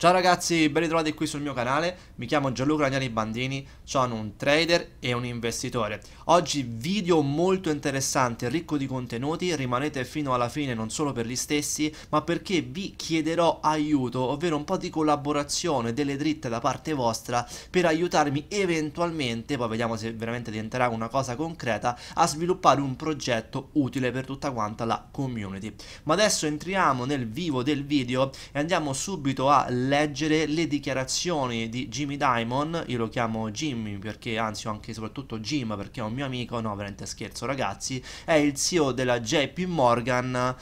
Ciao ragazzi, ben ritrovati qui sul mio canale, mi chiamo Gianluca Ragnani Bandini, sono un trader e un investitore. Oggi video molto interessante, ricco di contenuti, rimanete fino alla fine non solo per gli stessi, ma perché vi chiederò aiuto, ovvero un po' di collaborazione, delle dritte da parte vostra per aiutarmi eventualmente, poi vediamo se veramente diventerà una cosa concreta, a sviluppare un progetto utile per tutta quanta la community. Ma adesso entriamo nel vivo del video e andiamo subito a leggere le dichiarazioni di Jimmy Diamond, io lo chiamo Jimmy perché anzi ho anche soprattutto Jim perché è un mio amico, no veramente scherzo ragazzi, è il CEO della JP Morgan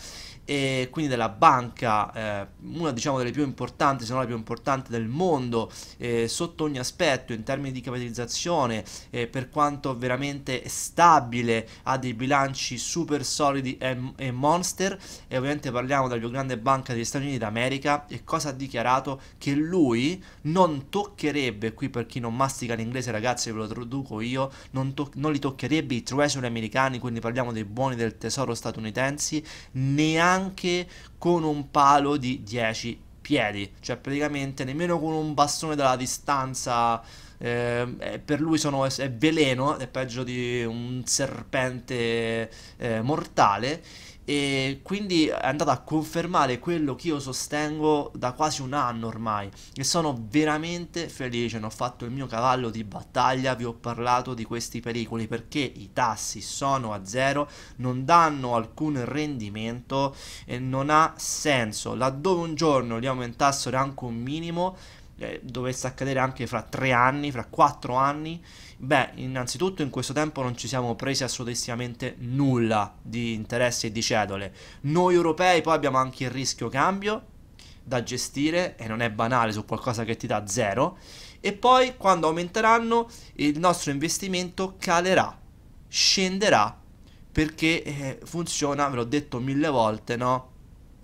e quindi della banca, eh, una diciamo delle più importanti, se non la più importante del mondo, eh, sotto ogni aspetto, in termini di capitalizzazione, eh, per quanto veramente stabile, ha dei bilanci super solidi e, e, monster, e ovviamente parliamo della più grande banca degli Stati Uniti d'America, e cosa ha dichiarato? Che lui non toccherebbe, qui per chi non mastica l'inglese ragazzi ve lo traduco io, non, non li toccherebbe i treasury americani, quindi parliamo dei buoni del tesoro statunitensi, neanche neanche con un palo di 10 piedi, cioè praticamente nemmeno con un bastone dalla distanza Ehm, eh, per lui sono, è veleno, è peggio di un serpente eh, mortale e quindi è andato a confermare quello che io sostengo da quasi un anno ormai e sono veramente felice, ne ho fatto il mio cavallo di battaglia, vi ho parlato di questi pericoli perché i tassi sono a zero, non danno alcun rendimento e non ha senso, laddove un giorno li aumentassero anche un minimo eh, dovesse accadere anche fra tre anni, fra quattro anni, beh, innanzitutto in questo tempo non ci siamo presi assolutamente nulla di interessi e di cedole. Noi europei poi abbiamo anche il rischio cambio da gestire e non è banale su qualcosa che ti dà zero e poi quando aumenteranno il nostro investimento calerà, scenderà perché eh, funziona, ve l'ho detto mille volte, no?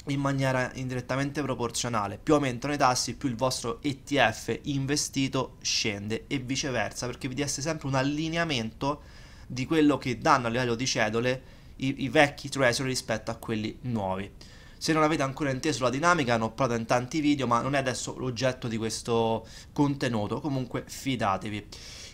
in maniera indirettamente proporzionale. Più aumentano i tassi, più il vostro ETF investito scende e viceversa, perché vi desse sempre un allineamento di quello che danno a livello di cedole i, i vecchi treasury rispetto a quelli nuovi. Se non avete ancora inteso la dinamica, ne ho parlato in tanti video, ma non è adesso l'oggetto di questo contenuto, comunque fidatevi.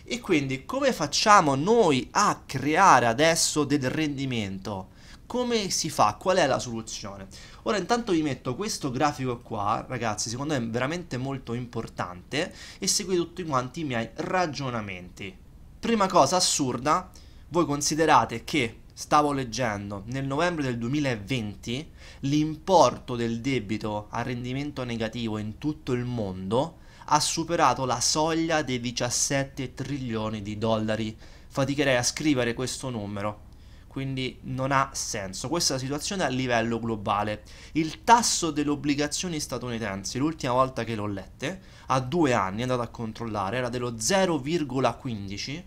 E quindi come facciamo noi a creare adesso del rendimento? come si fa? Qual è la soluzione? Ora intanto vi metto questo grafico qua, ragazzi, secondo me è veramente molto importante e seguite tutti quanti i miei ragionamenti. Prima cosa assurda, voi considerate che stavo leggendo nel novembre del 2020 l'importo del debito a rendimento negativo in tutto il mondo ha superato la soglia dei 17 trilioni di dollari. Faticherei a scrivere questo numero, quindi non ha senso. Questa è la situazione a livello globale. Il tasso delle obbligazioni statunitensi, l'ultima volta che l'ho lette, a due anni, andate a controllare, era dello 0,15,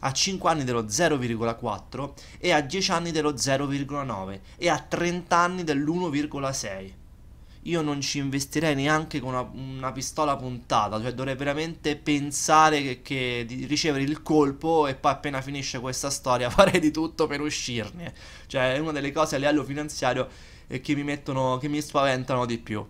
a 5 anni dello 0,4 e a 10 anni dello 0,9 e a 30 anni dell'1,6 io non ci investirei neanche con una, una pistola puntata, cioè dovrei veramente pensare che, che, di ricevere il colpo e poi appena finisce questa storia farei di tutto per uscirne. Cioè è una delle cose a livello finanziario eh, che, mi mettono, che mi spaventano di più.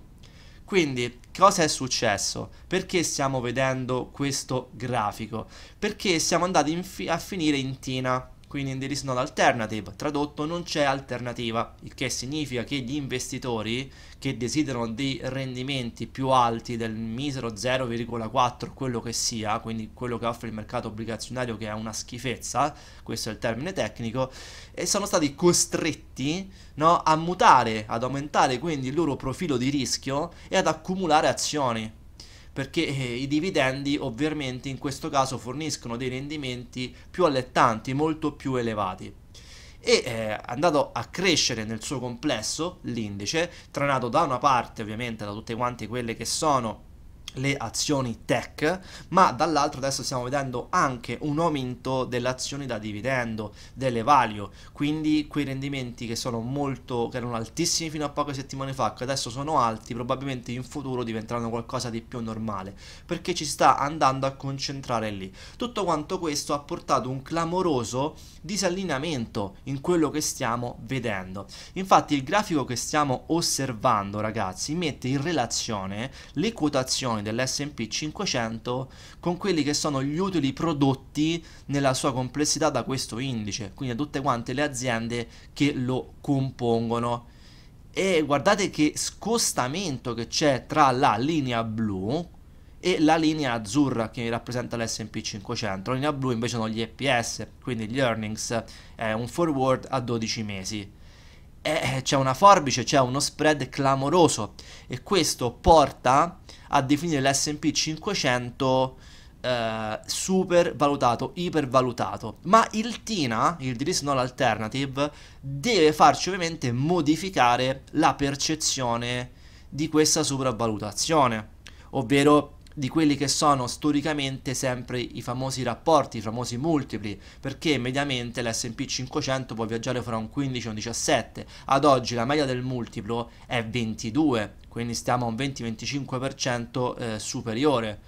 Quindi, cosa è successo? Perché stiamo vedendo questo grafico? Perché siamo andati fi a finire in Tina quindi there is no alternative, tradotto non c'è alternativa, il che significa che gli investitori che desiderano dei rendimenti più alti del misero 0,4, quello che sia, quindi quello che offre il mercato obbligazionario che è una schifezza, questo è il termine tecnico, e sono stati costretti no, a mutare, ad aumentare quindi il loro profilo di rischio e ad accumulare azioni perché eh, i dividendi ovviamente in questo caso forniscono dei rendimenti più allettanti, molto più elevati e eh, andato a crescere nel suo complesso l'indice, trainato da una parte ovviamente da tutte quante quelle che sono le azioni tech, ma dall'altro adesso stiamo vedendo anche un aumento delle azioni da dividendo, delle value, quindi quei rendimenti che sono molto che erano altissimi fino a poche settimane fa, che adesso sono alti, probabilmente in futuro diventeranno qualcosa di più normale, perché ci sta andando a concentrare lì. Tutto quanto questo ha portato un clamoroso disallineamento in quello che stiamo vedendo. Infatti il grafico che stiamo osservando, ragazzi, mette in relazione le quotazioni dell'SP 500 con quelli che sono gli utili prodotti nella sua complessità da questo indice, quindi a tutte quante le aziende che lo compongono. E guardate che scostamento che c'è tra la linea blu e la linea azzurra che rappresenta l'SP 500. La linea blu invece sono gli EPS, quindi gli earnings, è un forward a 12 mesi eh, c'è una forbice, c'è uno spread clamoroso e questo porta a definire l'SP 500 eh, super valutato, ipervalutato. Ma il TINA, il There is Not Alternative, deve farci ovviamente modificare la percezione di questa sopravvalutazione, ovvero di quelli che sono storicamente sempre i famosi rapporti, i famosi multipli, perché mediamente l'SP 500 può viaggiare fra un 15 e un 17, ad oggi la media del multiplo è 22, quindi stiamo a un 20-25% eh, superiore.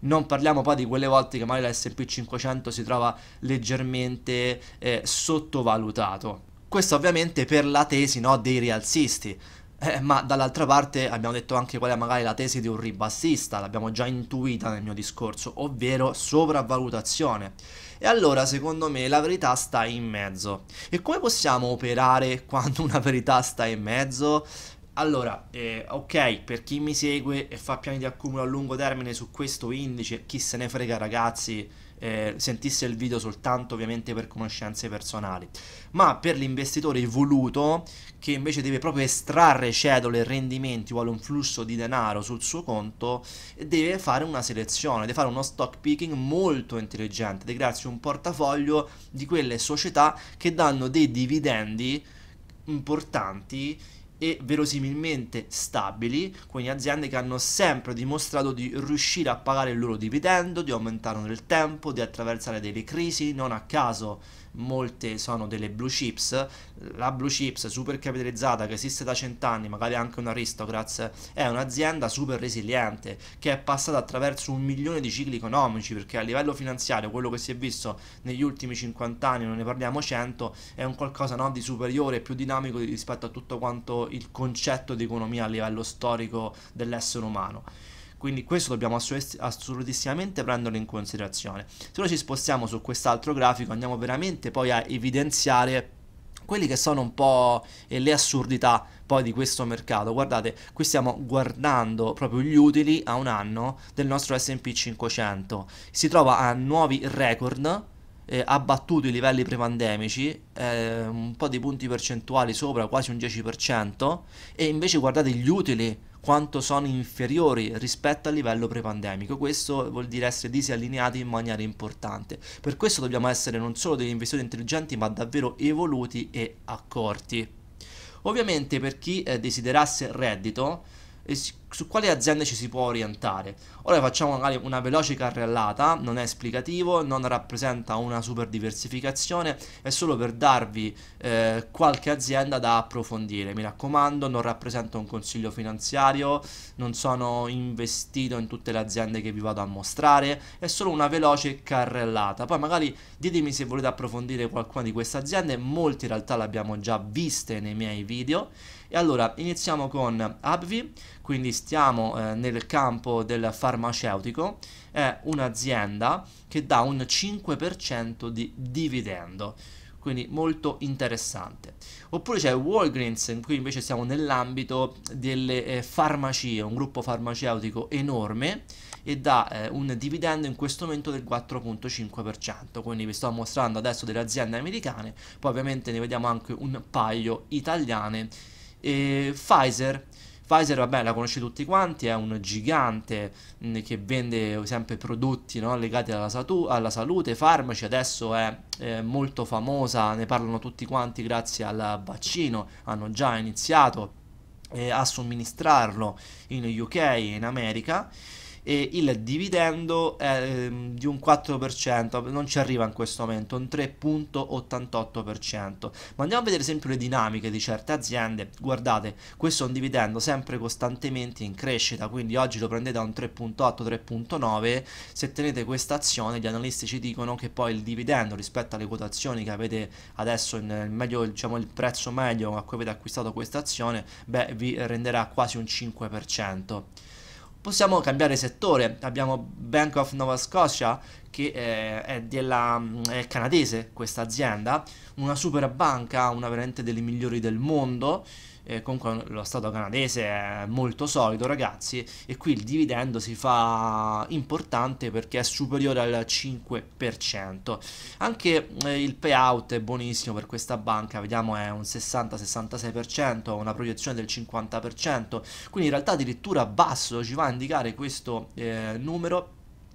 Non parliamo poi di quelle volte che magari l'SP 500 si trova leggermente eh, sottovalutato. Questo ovviamente per la tesi no, dei rialzisti, eh, ma dall'altra parte abbiamo detto anche qual è magari la tesi di un ribassista, l'abbiamo già intuita nel mio discorso, ovvero sovravvalutazione. E allora secondo me la verità sta in mezzo. E come possiamo operare quando una verità sta in mezzo? Allora, eh, ok, per chi mi segue e fa piani di accumulo a lungo termine su questo indice, chi se ne frega ragazzi, eh, sentisse il video soltanto ovviamente per conoscenze personali, ma per l'investitore voluto che invece deve proprio estrarre cedole e rendimenti o un flusso di denaro sul suo conto, deve fare una selezione, deve fare uno stock picking molto intelligente, deve crearsi un portafoglio di quelle società che danno dei dividendi importanti e verosimilmente stabili, quindi aziende che hanno sempre dimostrato di riuscire a pagare il loro dividendo, di aumentarlo nel tempo, di attraversare delle crisi, non a caso molte sono delle blue chips, la blue chips super capitalizzata che esiste da cent'anni, magari anche un aristocrats, è un'azienda super resiliente che è passata attraverso un milione di cicli economici perché a livello finanziario quello che si è visto negli ultimi 50 anni, non ne parliamo 100, è un qualcosa no, di superiore, più dinamico rispetto a tutto quanto il concetto di economia a livello storico dell'essere umano. Quindi questo dobbiamo assolutissimamente prenderlo in considerazione. Se noi ci spostiamo su quest'altro grafico andiamo veramente poi a evidenziare quelli che sono un po' le assurdità poi di questo mercato. Guardate, qui stiamo guardando proprio gli utili a un anno del nostro S&P 500. Si trova a nuovi record eh, ha i livelli pre-pandemici, eh, un po' di punti percentuali sopra, quasi un 10%, e invece guardate gli utili quanto sono inferiori rispetto al livello pre-pandemico. Questo vuol dire essere disallineati in maniera importante. Per questo dobbiamo essere non solo degli investitori intelligenti, ma davvero evoluti e accorti. Ovviamente per chi eh, desiderasse reddito, es- su quale aziende ci si può orientare. Ora facciamo magari una veloce carrellata, non è esplicativo, non rappresenta una super diversificazione, è solo per darvi eh, qualche azienda da approfondire. Mi raccomando, non rappresenta un consiglio finanziario, non sono investito in tutte le aziende che vi vado a mostrare, è solo una veloce carrellata. Poi magari ditemi se volete approfondire qualcuna di queste aziende, molte in realtà le abbiamo già viste nei miei video e allora iniziamo con Abvi, quindi stiamo eh, nel campo del farmaceutico, è un'azienda che dà un 5% di dividendo quindi molto interessante. Oppure c'è Walgreens, qui invece siamo nell'ambito delle eh, farmacie, un gruppo farmaceutico enorme e dà eh, un dividendo in questo momento del 4.5%, quindi vi sto mostrando adesso delle aziende americane, poi ovviamente ne vediamo anche un paio italiane e Pfizer, Pfizer, vabbè, la conosci tutti quanti, è un gigante mh, mm, che vende sempre prodotti no, legati alla, satu- alla, salute, farmaci, adesso è eh, molto famosa, ne parlano tutti quanti grazie al vaccino, hanno già iniziato eh, a somministrarlo in UK e in America e il dividendo è ehm, di un 4%, non ci arriva in questo momento, un 3.88%. Ma andiamo a vedere sempre le dinamiche di certe aziende. Guardate, questo è un dividendo sempre costantemente in crescita, quindi oggi lo prendete a un 3.8-3.9, se tenete questa azione gli analisti ci dicono che poi il dividendo rispetto alle quotazioni che avete adesso, in, meglio, diciamo, il prezzo meglio a cui avete acquistato questa azione, beh, vi renderà quasi un 5% possiamo cambiare settore. Abbiamo Bank of Nova Scotia che eh, è, della, mm, è, canadese questa azienda, una super banca, una veramente delle migliori del mondo eh, comunque lo Stato canadese è molto solido ragazzi e qui il dividendo si fa importante perché è superiore al 5%. Anche eh, il payout è buonissimo per questa banca, vediamo è un 60-66%, una proiezione del 50%, quindi in realtà addirittura basso ci va a indicare questo eh, numero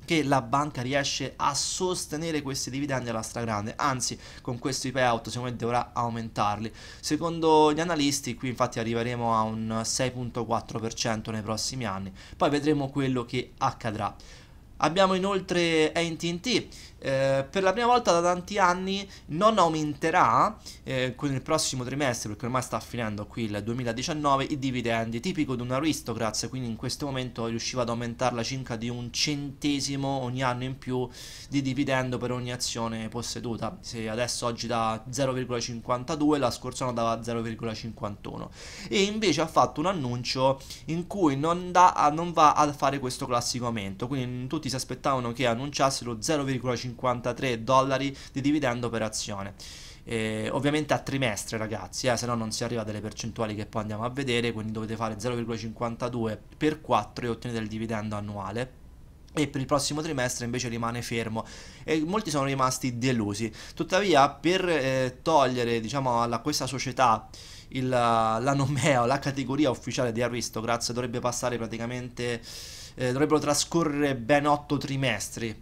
che la banca riesce a sostenere questi dividendi alla stragrande, anzi con questi payout secondo me dovrà aumentarli. Secondo gli analisti qui infatti arriveremo a un 6.4% nei prossimi anni, poi vedremo quello che accadrà. Abbiamo inoltre AT&T, eh, per la prima volta da tanti anni non aumenterà eh, con il prossimo trimestre, perché ormai sta finendo qui il 2019, i dividendi, tipico di un aristocrat, quindi in questo momento riusciva ad aumentarla circa di un centesimo ogni anno in più di dividendo per ogni azione posseduta, se adesso oggi da 0,52 la scorsa anno dava 0,51 e invece ha fatto un annuncio in cui non, da, non va a fare questo classico aumento, quindi in tutti tutti si aspettavano che annunciassero 0,53 dollari di dividendo per azione. Eh, ovviamente a trimestre ragazzi eh, se no non si arriva a delle percentuali che poi andiamo a vedere quindi dovete fare 0,52 per 4 e ottenete il dividendo annuale e per il prossimo trimestre invece rimane fermo e molti sono rimasti delusi tuttavia per eh, togliere diciamo a questa società il, la nomea o la categoria ufficiale di Aristocrats dovrebbe passare praticamente eh, dovrebbero trascorrere ben 8 trimestri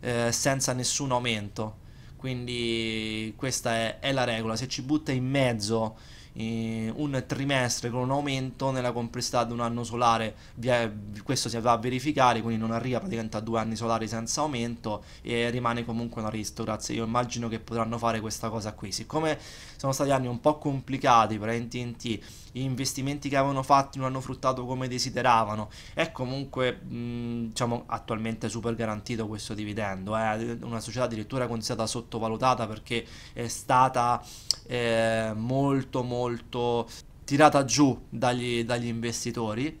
eh, senza nessun aumento. Quindi questa è, è la regola. Se ci butta in mezzo eh, un trimestre con un aumento nella complessità di un anno solare, via, questo si va a verificare, quindi non arriva praticamente a due anni solari senza aumento e rimane comunque un'aristocrazia. Io immagino che potranno fare questa cosa qui, siccome sono stati anni un po' complicati per NTNT, gli investimenti che avevano fatto non hanno fruttato come desideravano, è comunque mh, mm, diciamo attualmente super garantito questo dividendo, è eh. una società addirittura considerata sottovalutata perché è stata eh, molto molto molto tirata giù dagli, dagli investitori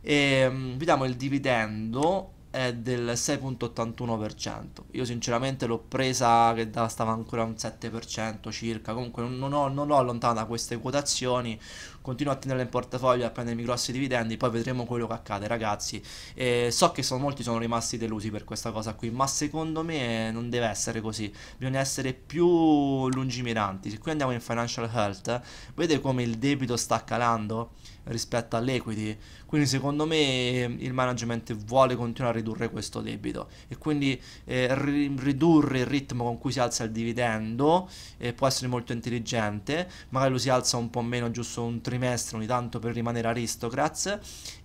e ehm, vediamo il dividendo è del 6.81% io sinceramente l'ho presa che da, stava ancora un 7% circa comunque non ho, non ho allontanata queste quotazioni continuo a tenerla in portafoglio a prendermi grossi dividendi, poi vedremo quello che accade ragazzi. E so che sono, molti sono rimasti delusi per questa cosa qui, ma secondo me non deve essere così, bisogna essere più lungimiranti. Se qui andiamo in financial health, vedete come il debito sta calando rispetto all'equity, quindi secondo me il management vuole continuare a ridurre questo debito e quindi eh, ri ridurre il ritmo con cui si alza il dividendo eh, può essere molto intelligente, magari lo si alza un po' meno giusto un trimestre trimestre, ogni tanto per rimanere aristocrats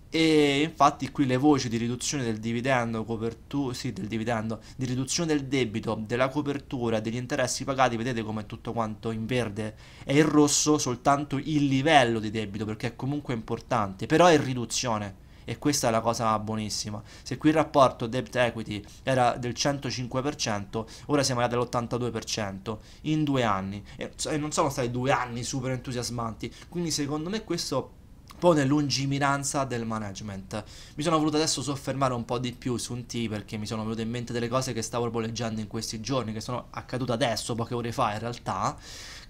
e infatti qui le voci di riduzione del dividendo, copertu- sì, del dividendo, di riduzione del debito, della copertura, degli interessi pagati, vedete come è tutto quanto in verde e in rosso soltanto il livello di debito perché è comunque importante, però è riduzione e questa è la cosa buonissima. Se qui il rapporto debt equity era del 105%, ora siamo arrivati all'82% in due anni e, non sono stati due anni super entusiasmanti, quindi secondo me questo pone lungimiranza del management. Mi sono voluto adesso soffermare un po' di più su un T perché mi sono venute in mente delle cose che stavo proprio leggendo in questi giorni, che sono accadute adesso, poche ore fa in realtà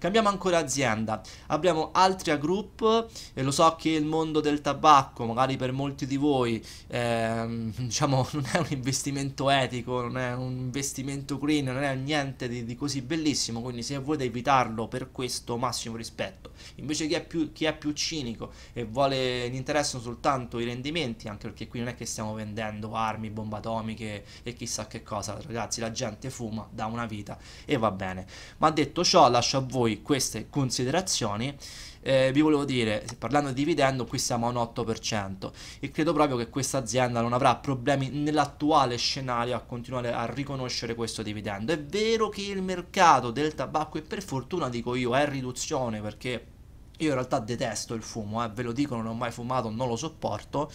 Cambiamo ancora azienda, abbiamo Altria Group, e lo so che il mondo del tabacco, magari per molti di voi, ehm, diciamo, non è un investimento etico, non è un investimento green, non è niente di, di così bellissimo, quindi se volete evitarlo per questo massimo rispetto. Invece chi è più, chi è più cinico e vuole, gli interessano soltanto i rendimenti, anche perché qui non è che stiamo vendendo armi, bombe atomiche e chissà che cosa, ragazzi, la gente fuma da una vita e va bene. Ma detto ciò, lascio a voi queste considerazioni. Eh, vi volevo dire, parlando di dividendo, qui siamo a un 8% e credo proprio che questa azienda non avrà problemi nell'attuale scenario a continuare a riconoscere questo dividendo. È vero che il mercato del tabacco, e per fortuna dico io, è in riduzione perché io in realtà detesto il fumo, eh, ve lo dico, non ho mai fumato, non lo sopporto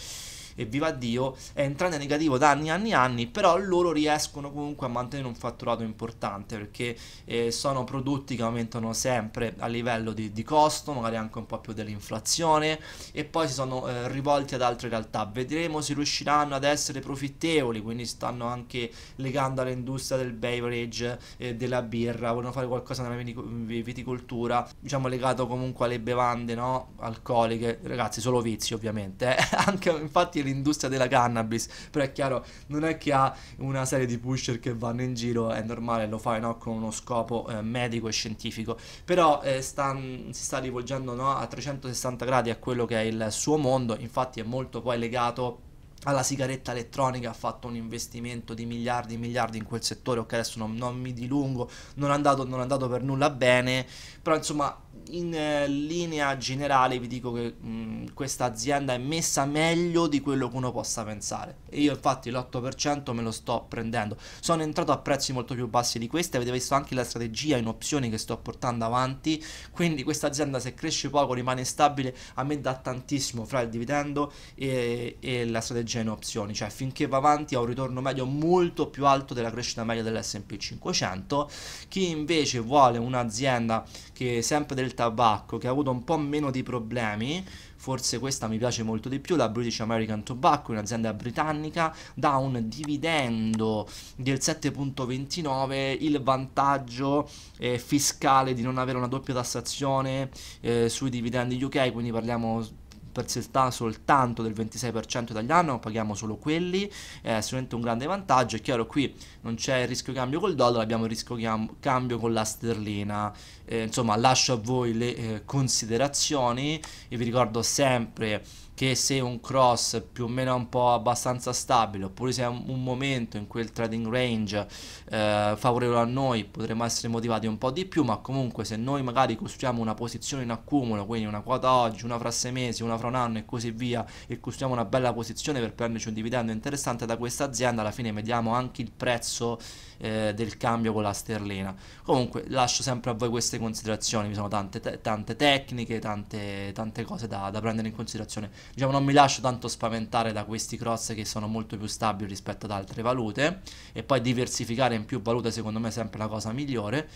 e viva Dio, è in negativo da anni e anni e anni, però loro riescono comunque a mantenere un fatturato importante perché eh, sono prodotti che aumentano sempre a livello di, di, costo, magari anche un po' più dell'inflazione e poi si sono eh, rivolti ad altre realtà. Vedremo se riusciranno ad essere profittevoli, quindi stanno anche legando all'industria del beverage, eh, della birra, vogliono fare qualcosa nella viticoltura, diciamo legato comunque alle bevande no? alcoliche, ragazzi solo vizi ovviamente, eh. anche infatti l'industria della cannabis, però è chiaro, non è che ha una serie di pusher che vanno in giro, è normale, lo fai no? con uno scopo eh, medico e scientifico, però eh, sta, si sta rivolgendo no? a 360 gradi a quello che è il suo mondo, infatti è molto poi legato alla sigaretta elettronica ha fatto un investimento di miliardi e miliardi in quel settore, ok adesso non, non mi dilungo, non è, andato, non è andato per nulla bene, però insomma in eh, linea generale vi dico che mm, questa azienda è messa meglio di quello che uno possa pensare. E io infatti l'8% me lo sto prendendo. Sono entrato a prezzi molto più bassi di questi, avete visto anche la strategia in opzioni che sto portando avanti, quindi questa azienda se cresce poco rimane stabile, a me dà tantissimo fra il dividendo e, e la strategia in opzioni, cioè finché va avanti ha un ritorno medio molto più alto della crescita media dell'S&P 500. Chi invece vuole un'azienda che sempre del tabacco, che ha avuto un po' meno di problemi, forse questa mi piace molto di più, la British American Tobacco, un'azienda britannica, dà un dividendo del 7.29, il vantaggio eh, fiscale di non avere una doppia tassazione eh, sui dividendi UK, quindi parliamo persistenza soltanto del 26% italiano, paghiamo solo quelli, è sicuramente un grande vantaggio, è chiaro qui non c'è il rischio cambio col dollaro, abbiamo il rischio cambio con la sterlina, eh, insomma lascio a voi le eh, considerazioni e vi ricordo sempre che se un cross più o meno un po' abbastanza stabile oppure se è un momento in quel trading range eh, favorevole a noi potremmo essere motivati un po' di più ma comunque se noi magari costruiamo una posizione in accumulo quindi una quota oggi una fra sei mesi una fra un anno e così via e costruiamo una bella posizione per prenderci un dividendo interessante da questa azienda alla fine vediamo anche il prezzo eh, del cambio con la sterlina comunque lascio sempre a voi queste considerazioni mi sono tante, tante tecniche tante, tante cose da, da prendere in considerazione diciamo non mi lascio tanto spaventare da questi cross che sono molto più stabili rispetto ad altre valute e poi diversificare in più valute secondo me è sempre la cosa migliore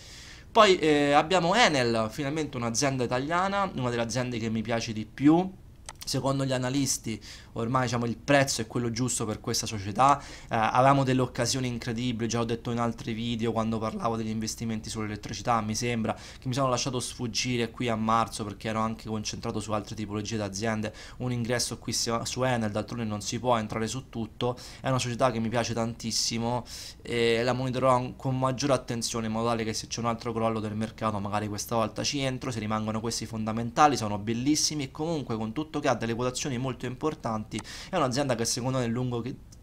poi eh, abbiamo Enel, finalmente un'azienda italiana, una delle aziende che mi piace di più secondo gli analisti ormai diciamo, il prezzo è quello giusto per questa società, eh, avevamo delle occasioni incredibili, già ho detto in altri video quando parlavo degli investimenti sull'elettricità, mi sembra che mi sono lasciato sfuggire qui a marzo perché ero anche concentrato su altre tipologie di aziende, un ingresso qui su Enel, d'altronde non si può entrare su tutto, è una società che mi piace tantissimo e la monitorerò con maggiore attenzione in modo tale che se c'è un altro crollo del mercato magari questa volta ci entro, se rimangono questi fondamentali sono bellissimi e comunque con tutto che ha delle quotazioni molto importanti, è un'azienda che secondo me nel lungo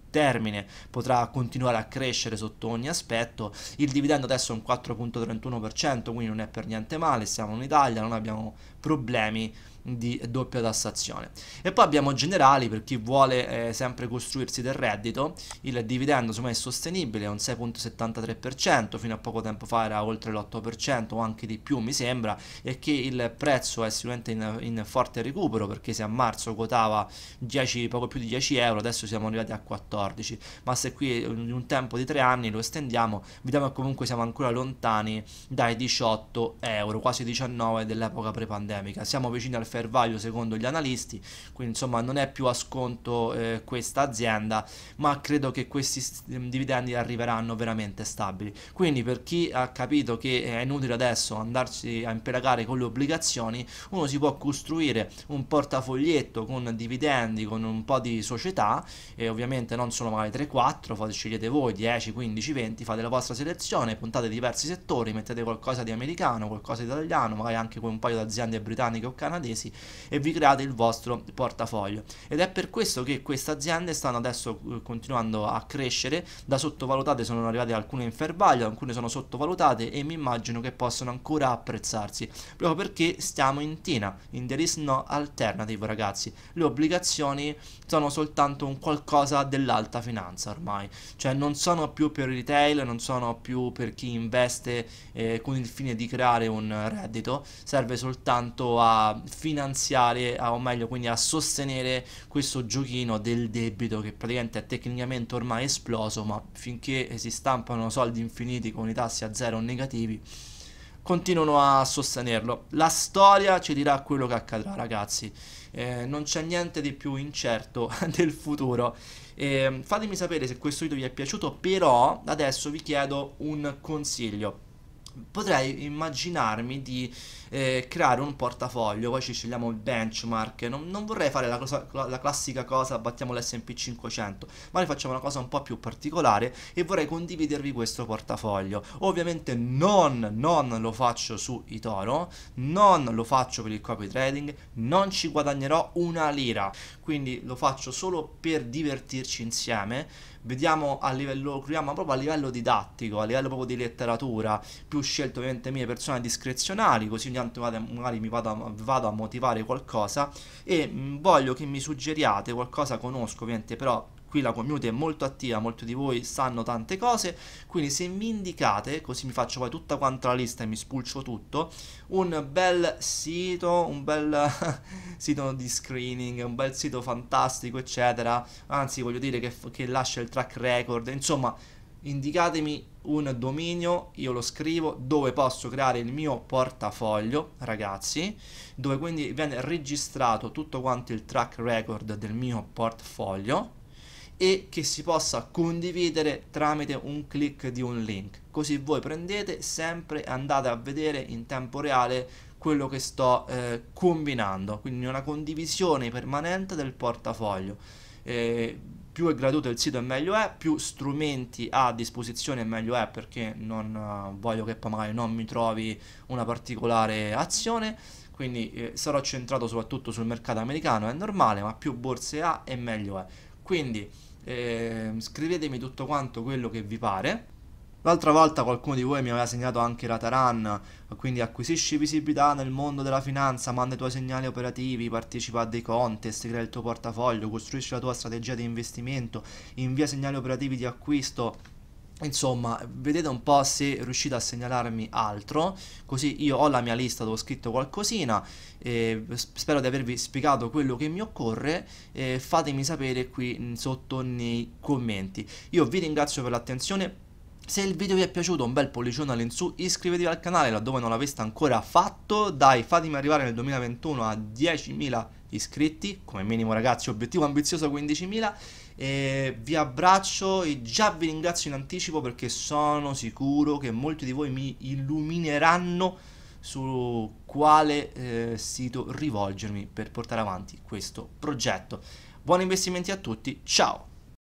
termine potrà continuare a crescere sotto ogni aspetto. Il dividendo adesso è un 4.31%, quindi non è per niente male, siamo in Italia, non abbiamo problemi di doppia tassazione. E poi abbiamo generali per chi vuole eh, sempre costruirsi del reddito, il dividendo insomma è sostenibile, è un 6.73%, fino a poco tempo fa era oltre l'8% o anche di più mi sembra, e che il prezzo è sicuramente in, in forte recupero perché se a marzo quotava 10, poco più di 10 euro, adesso siamo arrivati a 14, ma se qui eh, in un tempo di 3 anni lo estendiamo, vediamo che comunque siamo ancora lontani dai 18 euro, quasi 19 dell'epoca pre-pandemica, siamo vicini al fair value secondo gli analisti, quindi insomma non è più a sconto eh, questa azienda, ma credo che questi mm, dividendi arriveranno veramente stabili. Quindi per chi ha capito che eh, è inutile adesso andarsi a impelagare con le obbligazioni, uno si può costruire un portafoglietto con dividendi, con un po' di società e ovviamente non sono magari 3-4, fate, scegliete voi 10, 15, 20, fate la vostra selezione, puntate diversi settori, mettete qualcosa di americano, qualcosa di italiano, magari anche con un paio di aziende britanniche o canadesi mesi e vi create il vostro portafoglio. Ed è per questo che queste aziende stanno adesso eh, continuando a crescere, da sottovalutate sono arrivate alcune in fair value, alcune sono sottovalutate e mi immagino che possono ancora apprezzarsi, proprio perché stiamo in tina, in there is no alternative ragazzi, le obbligazioni sono soltanto un qualcosa dell'alta finanza ormai, cioè non sono più per il retail, non sono più per chi investe eh, con il fine di creare un reddito, serve soltanto a fini finanziare, ah, o meglio, quindi a sostenere questo giochino del debito che praticamente è tecnicamente ormai esploso, ma finché si stampano soldi infiniti con i tassi a zero negativi, continuano a sostenerlo. La storia ci dirà quello che accadrà, ragazzi. Eh, non c'è niente di più incerto del futuro. Eh, fatemi sapere se questo video vi è piaciuto, però adesso vi chiedo un consiglio potrei immaginarmi di eh, creare un portafoglio, poi ci scegliamo il benchmark, non, non vorrei fare la, cosa, la, classica cosa, battiamo l'S&P 500, ma ne facciamo una cosa un po' più particolare e vorrei condividervi questo portafoglio. Ovviamente non, non lo faccio su Itoro, non lo faccio per il copy trading, non ci guadagnerò una lira, quindi lo faccio solo per divertirci insieme vediamo a livello, creiamo proprio a livello didattico, a livello proprio di letteratura, più scelto ovviamente mie persone discrezionali, così ogni tanto magari mi vado a, vado a motivare qualcosa e mm, voglio che mi suggeriate qualcosa, conosco ovviamente però qui la community è molto attiva, molti di voi sanno tante cose, quindi se mi indicate, così mi faccio poi tutta quanta la lista e mi spulcio tutto, un bel sito, un bel sito di screening, un bel sito fantastico, eccetera, anzi voglio dire che, che lascia il track record, insomma indicatemi un dominio, io lo scrivo, dove posso creare il mio portafoglio, ragazzi, dove quindi viene registrato tutto quanto il track record del mio portafoglio, e che si possa condividere tramite un clic di un link. Così voi prendete sempre e andate a vedere in tempo reale quello che sto eh, combinando, quindi una condivisione permanente del portafoglio. Eh, più è gratuito il sito e meglio è, più strumenti ha a disposizione meglio è perché non eh, voglio che poi magari non mi trovi una particolare azione, quindi eh, sarò centrato soprattutto sul mercato americano, è normale, ma più borse ha e meglio è. Quindi eh, scrivetemi tutto quanto quello che vi pare. L'altra volta qualcuno di voi mi aveva segnato anche la Taran, quindi acquisisci visibilità nel mondo della finanza, manda i tuoi segnali operativi, partecipa a dei contest, crea il tuo portafoglio, costruisci la tua strategia di investimento, invia segnali operativi di acquisto Insomma, vedete un po' se riuscite a segnalarmi altro, così io ho la mia lista dove ho scritto qualcosina, eh, spero di avervi spiegato quello che mi occorre, eh, fatemi sapere qui sotto nei commenti. Io vi ringrazio per l'attenzione, se il video vi è piaciuto un bel pollicione all'insù, iscrivetevi al canale laddove non l'aveste ancora fatto, dai fatemi arrivare nel 2021 a 10.000 iscritti, come minimo ragazzi obiettivo ambizioso 15.000 e vi abbraccio e già vi ringrazio in anticipo perché sono sicuro che molti di voi mi illumineranno su quale eh, sito rivolgermi per portare avanti questo progetto. Buoni investimenti a tutti, ciao!